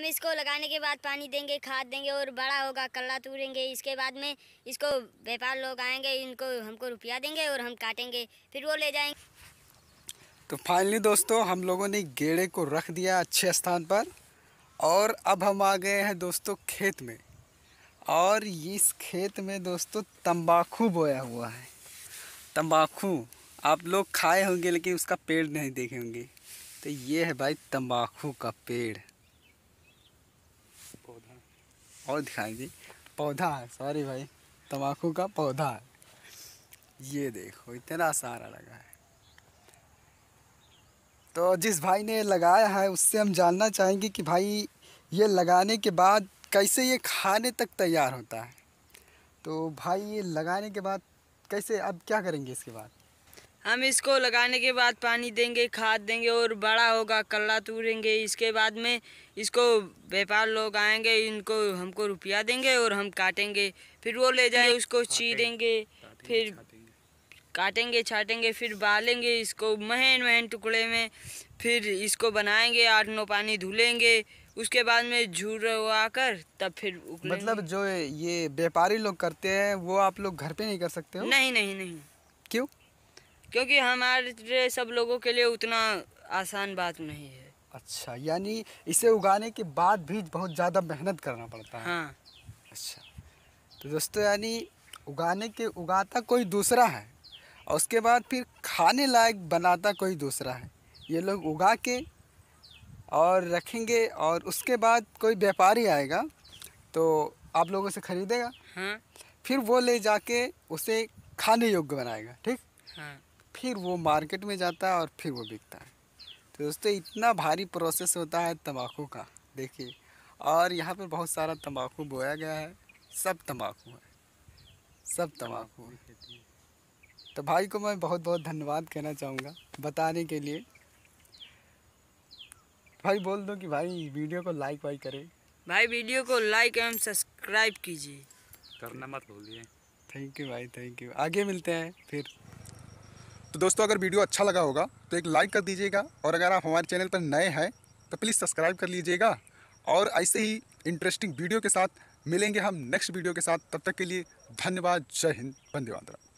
हम इसको लगाने के बाद पानी देंगे खाद देंगे और बड़ा होगा कल्ला तूरेंगे इसके बाद में इसको व्यापार लोग आएंगे इनको हमको रुपया देंगे और हम काटेंगे फिर वो ले जाएंगे तो फाइनली दोस्तों हम लोगों ने गेड़े को रख दिया अच्छे स्थान पर और अब हम आ गए हैं दोस्तों खेत में और इस खेत में दोस्तों तंबाकू बोया हुआ है तंबाकू आप लोग खाए होंगे लेकिन उसका पेड़ नहीं देखे होंगे तो ये है भाई तंबाकू का पेड़ और दिखाएंगे पौधा है सॉरी भाई तम्बाकू का पौधा है ये देखो इतना सारा लगा है तो जिस भाई ने लगाया है उससे हम जानना चाहेंगे कि भाई ये लगाने के बाद कैसे ये खाने तक तैयार होता है तो भाई ये लगाने के बाद कैसे अब क्या करेंगे इसके बाद हम इसको लगाने के बाद पानी देंगे खाद देंगे और बड़ा होगा कल्ला तूरेंगे इसके बाद में इसको व्यापार लोग आएंगे इनको हमको रुपया देंगे और हम काटेंगे फिर वो ले जाए उसको चीरेंगे फिर काटेंगे छाटेंगे फिर बालेंगे इसको महन महन टुकड़े में फिर इसको बनाएंगे आठ नौ पानी धुलेंगे उसके बाद में झूर कर तब फिर मतलब जो ये व्यापारी लोग करते हैं वो आप लोग घर पे नहीं कर सकते हो नहीं नहीं नहीं क्यों क्योंकि हमारे सब लोगों के लिए उतना आसान बात नहीं है अच्छा यानी इसे उगाने के बाद भी बहुत ज़्यादा मेहनत करना पड़ता है हाँ अच्छा तो दोस्तों यानी उगाने के उगाता कोई दूसरा है और उसके बाद फिर खाने लायक बनाता कोई दूसरा है ये लोग उगा के और रखेंगे और उसके बाद कोई व्यापारी आएगा तो आप लोगों से ख़रीदेगा हाँ फिर वो ले जाके उसे खाने योग्य बनाएगा ठीक हाँ फिर वो मार्केट में जाता है और फिर वो बिकता है तो दोस्तों इतना भारी प्रोसेस होता है तम्बाकू का देखिए और यहाँ पर बहुत सारा तम्बाकू बोया गया है सब तम्बाकू है सब तम्बाकू है तो भाई को मैं बहुत बहुत धन्यवाद कहना चाहूँगा बताने के लिए भाई बोल दो कि भाई वीडियो को लाइक वाइक करें भाई वीडियो को लाइक एवं सब्सक्राइब कीजिए करना मत भूलिए थैंक यू भाई थैंक यू आगे मिलते हैं फिर तो दोस्तों अगर वीडियो अच्छा लगा होगा तो एक लाइक कर दीजिएगा और अगर आप हमारे चैनल पर नए हैं तो प्लीज़ सब्सक्राइब कर लीजिएगा और ऐसे ही इंटरेस्टिंग वीडियो के साथ मिलेंगे हम नेक्स्ट वीडियो के साथ तब तक के लिए धन्यवाद जय हिंद वंदे मातरम